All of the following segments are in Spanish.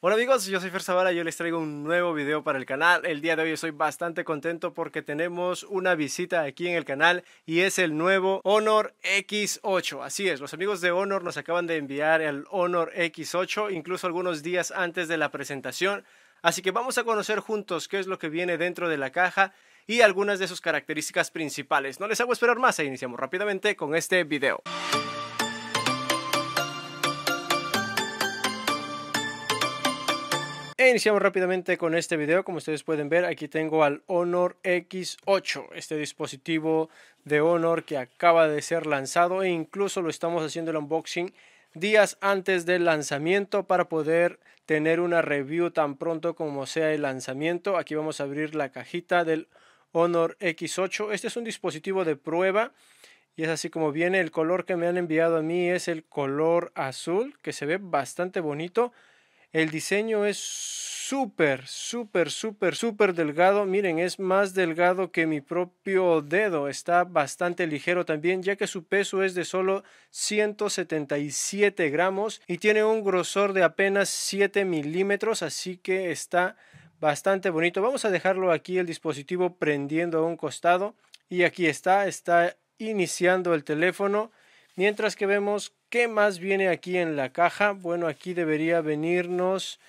Hola amigos, yo soy Fer Zavala y yo les traigo un nuevo video para el canal. El día de hoy estoy bastante contento porque tenemos una visita aquí en el canal y es el nuevo Honor X8. Así es, los amigos de Honor nos acaban de enviar el Honor X8 incluso algunos días antes de la presentación. Así que vamos a conocer juntos qué es lo que viene dentro de la caja y algunas de sus características principales. No les hago esperar más e iniciamos rápidamente con este video. iniciamos rápidamente con este video. Como ustedes pueden ver, aquí tengo al Honor X8, este dispositivo de Honor que acaba de ser lanzado e incluso lo estamos haciendo el unboxing días antes del lanzamiento para poder tener una review tan pronto como sea el lanzamiento. Aquí vamos a abrir la cajita del Honor X8. Este es un dispositivo de prueba y es así como viene. El color que me han enviado a mí es el color azul que se ve bastante bonito. El diseño es súper, súper, súper, súper delgado. Miren, es más delgado que mi propio dedo. Está bastante ligero también, ya que su peso es de solo 177 gramos y tiene un grosor de apenas 7 milímetros, así que está bastante bonito. Vamos a dejarlo aquí el dispositivo prendiendo a un costado y aquí está, está iniciando el teléfono. Mientras que vemos ¿Qué más viene aquí en la caja? Bueno, aquí debería venirnos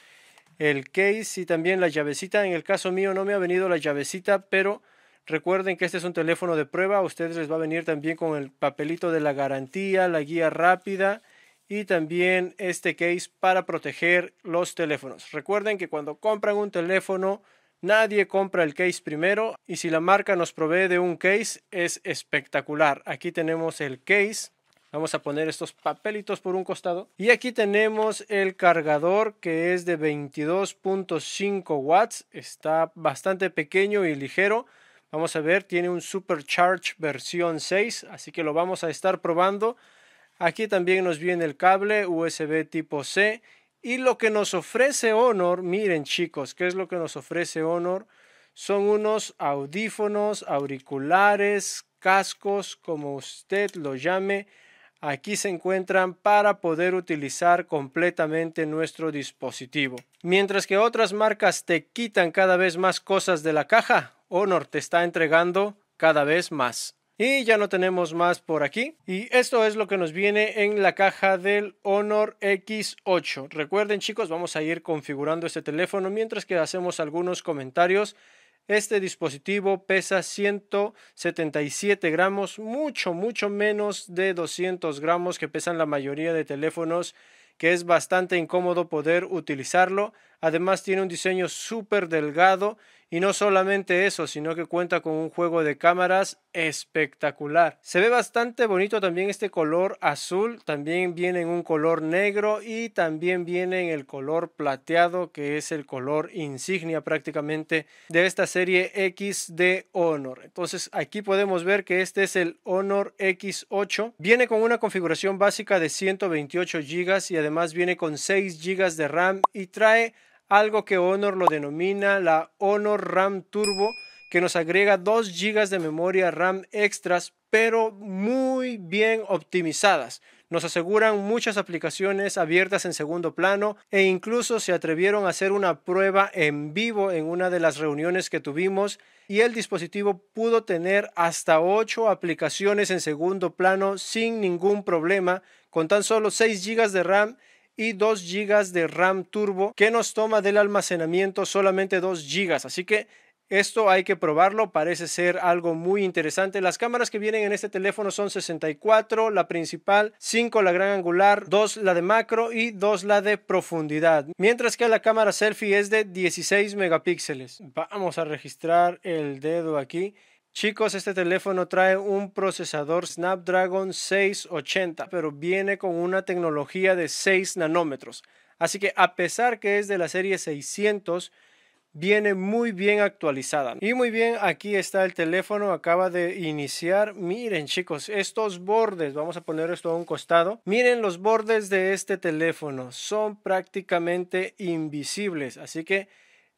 el case y también la llavecita. En el caso mío no me ha venido la llavecita, pero recuerden que este es un teléfono de prueba. A ustedes les va a venir también con el papelito de la garantía, la guía rápida y también este case para proteger los teléfonos. Recuerden que cuando compran un teléfono, nadie compra el case primero y si la marca nos provee de un case es espectacular. Aquí tenemos el case Vamos a poner estos papelitos por un costado. Y aquí tenemos el cargador que es de 22.5 watts. Está bastante pequeño y ligero. Vamos a ver, tiene un Supercharge versión 6, así que lo vamos a estar probando. Aquí también nos viene el cable USB tipo C. Y lo que nos ofrece Honor, miren chicos, ¿qué es lo que nos ofrece Honor? Son unos audífonos, auriculares, cascos, como usted lo llame Aquí se encuentran para poder utilizar completamente nuestro dispositivo. Mientras que otras marcas te quitan cada vez más cosas de la caja, Honor te está entregando cada vez más. Y ya no tenemos más por aquí. Y esto es lo que nos viene en la caja del Honor X8. Recuerden chicos, vamos a ir configurando este teléfono mientras que hacemos algunos comentarios este dispositivo pesa 177 gramos, mucho, mucho menos de 200 gramos que pesan la mayoría de teléfonos, que es bastante incómodo poder utilizarlo. Además tiene un diseño súper delgado y no solamente eso, sino que cuenta con un juego de cámaras espectacular. Se ve bastante bonito también este color azul, también viene en un color negro y también viene en el color plateado que es el color insignia prácticamente de esta serie X de Honor. Entonces aquí podemos ver que este es el Honor X8. Viene con una configuración básica de 128 GB y además viene con 6 GB de RAM y trae algo que Honor lo denomina la Honor RAM Turbo, que nos agrega 2 GB de memoria RAM extras, pero muy bien optimizadas. Nos aseguran muchas aplicaciones abiertas en segundo plano e incluso se atrevieron a hacer una prueba en vivo en una de las reuniones que tuvimos y el dispositivo pudo tener hasta 8 aplicaciones en segundo plano sin ningún problema con tan solo 6 GB de RAM y 2 GB de RAM turbo que nos toma del almacenamiento solamente 2 GB. Así que esto hay que probarlo, parece ser algo muy interesante. Las cámaras que vienen en este teléfono son 64, la principal, 5 la gran angular, 2 la de macro y 2 la de profundidad. Mientras que la cámara selfie es de 16 megapíxeles. Vamos a registrar el dedo aquí Chicos, este teléfono trae un procesador Snapdragon 680, pero viene con una tecnología de 6 nanómetros. Así que a pesar que es de la serie 600, viene muy bien actualizada. Y muy bien, aquí está el teléfono, acaba de iniciar. Miren chicos, estos bordes, vamos a poner esto a un costado. Miren los bordes de este teléfono, son prácticamente invisibles, así que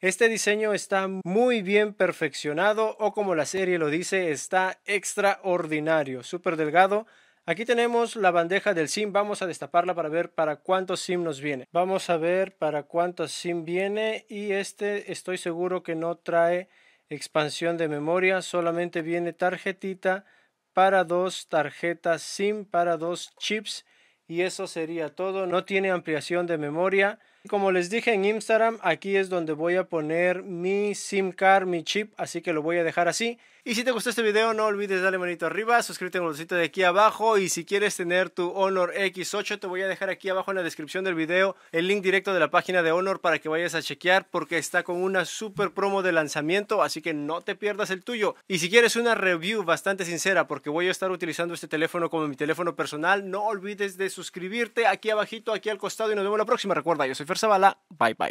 este diseño está muy bien perfeccionado o como la serie lo dice, está extraordinario, súper delgado. Aquí tenemos la bandeja del sim, vamos a destaparla para ver para cuántos sim nos viene. Vamos a ver para cuántos sim viene y este estoy seguro que no trae expansión de memoria, solamente viene tarjetita para dos tarjetas sim, para dos chips y eso sería todo. No tiene ampliación de memoria. Como les dije en Instagram, aquí es donde voy a poner mi SIM card, mi chip, así que lo voy a dejar así. Y si te gustó este video, no olvides darle manito arriba, suscríbete con los de aquí abajo y si quieres tener tu Honor X8, te voy a dejar aquí abajo en la descripción del video el link directo de la página de Honor para que vayas a chequear porque está con una super promo de lanzamiento, así que no te pierdas el tuyo. Y si quieres una review bastante sincera porque voy a estar utilizando este teléfono como mi teléfono personal, no olvides de suscribirte aquí abajito, aquí al costado y nos vemos la próxima. Recuerda, yo soy Fer Zavala, bye bye.